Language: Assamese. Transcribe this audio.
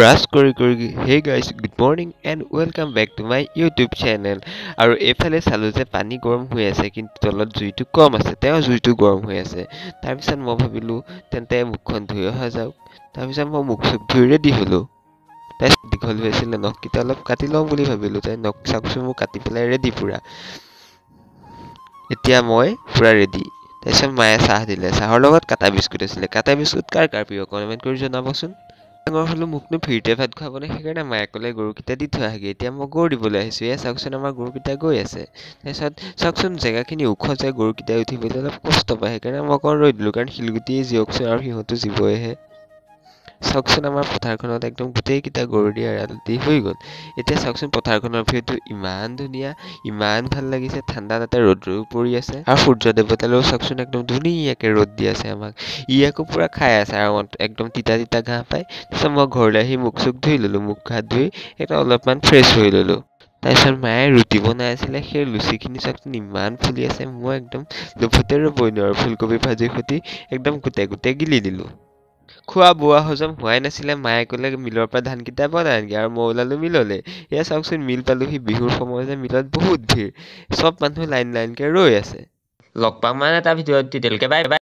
ব্ৰাছ কৰি কৰি hey guys good morning and welcome back to my YouTube channel আৰু এইফালে চালোঁ যে পানী গৰম হৈ আছে কিন্তু তলত জুইটো কম আছে তেওঁ জুইটো গৰম হৈ আছে তাৰপিছত মই ভাবিলোঁ তেন্তে মুখখন ধুই অহা যাওক তাৰপিছত মই মুখ চুখ ধুই ৰেডি হ'লোঁ তাই দীঘল হৈ আছিলে নখকেইটা অলপ কাটি লওঁ বুলি ভাবিলোঁ তাই নখ চাক চুমু কাটি পেলাই ৰেডি পূৰা এতিয়া মই পূৰা ৰেডি তাৰপিছত মায়ে চাহ দিলে চাহৰ লগত কাটা বিস্কুট আছিলে কাটা বিস্কুট কাৰ কাৰ প্ৰিয় কমেণ্ট কৰি জনাবচোন ডাঙৰ হ'লো মোকনো ফ্ৰীতে ভাত খোৱাবনে সেইকাৰণে মায়ে ক'লে গৰুকেইটা দি থৈ আহগৈ এতিয়া মই গৰু দিবলৈ আহিছোঁ এয়া চাওকচোন আমাৰ গৰুকেইটা গৈ আছে তাৰপিছত চাওকচোন জেগাখিনি ওখ যায় গৰুকেইটাই উঠিবলৈ অলপ কষ্ট পায় সেইকাৰণে মই অকণ ৰৈ দিলোঁ কাৰণ শিলগুটিয়ে জীয়কচোন আৰু সিহঁতো জীৱয়েহে চাওকচোন আমাৰ পথাৰখনত একদম গোটেইকেইটা গৰু দিয়া এৰাল দি হৈ গ'ল এতিয়া চাওকচোন পথাৰখনৰ ভিউটো ইমান ধুনীয়া ইমান ভাল লাগিছে ঠাণ্ডা তাতে ৰ'দো পৰি আছে আৰু সূৰ্যদেৱতালৈও চাওকচোন একদম ধুনীয়াকৈ ৰ'দ দি আছে আমাক ই আকৌ পূৰা খাই আছে আৰু একদম তিতা তিতা ঘাঁহ পায় তাৰপিছত মই ঘৰলৈ আহি মুখ চুখ ধুই ল'লোঁ মুখ হাত ধুই একদম অলপমান ফ্ৰেছ হৈ ল'লোঁ তাৰপিছত মায়ে ৰুটি বনাই আছিলে সেই লুচিখিনি চাওকচোন ইমান ফুলি আছে মই একদম লোভতে ৰ'বই নোৱাৰোঁ ফুলকবি ভাজিৰ সৈতে একদম গোটেই গোটেই গিলি দিলোঁ খোৱা বোৱা হজম হোৱাই নাছিলে মায়ে ক'লে মিলৰ পৰা ধানকেইটা বনাই নেকি আৰু মই ওলালোঁ মিললৈ এয়া চাওকচোন মিল পালোঁ সি বিহুৰ সময় যে মিলত বহুত ভিৰ চব মানুহ লাইন লাইনকে ৰৈ আছে লগ পাম মানে এটা ভিডিঅ'ত তেতিয়ালৈকে বাই বাই